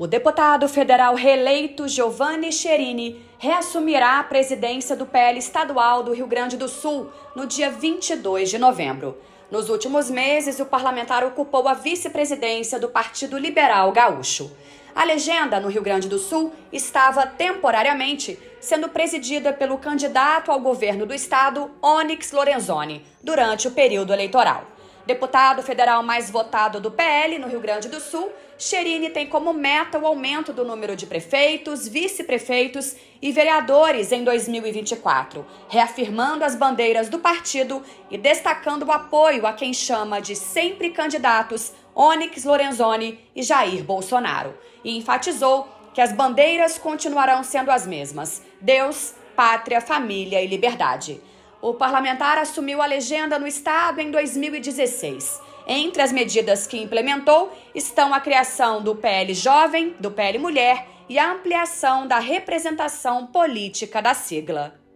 O deputado federal reeleito Giovanni Cherini reassumirá a presidência do PL estadual do Rio Grande do Sul no dia 22 de novembro. Nos últimos meses, o parlamentar ocupou a vice-presidência do Partido Liberal Gaúcho. A legenda no Rio Grande do Sul estava temporariamente sendo presidida pelo candidato ao governo do estado, Onyx Lorenzoni, durante o período eleitoral. Deputado federal mais votado do PL no Rio Grande do Sul, Cherini tem como meta o aumento do número de prefeitos, vice-prefeitos e vereadores em 2024, reafirmando as bandeiras do partido e destacando o apoio a quem chama de sempre candidatos Onyx Lorenzoni e Jair Bolsonaro. E enfatizou que as bandeiras continuarão sendo as mesmas: Deus, pátria, família e liberdade. O parlamentar assumiu a legenda no Estado em 2016. Entre as medidas que implementou estão a criação do PL Jovem, do PL Mulher e a ampliação da representação política da sigla.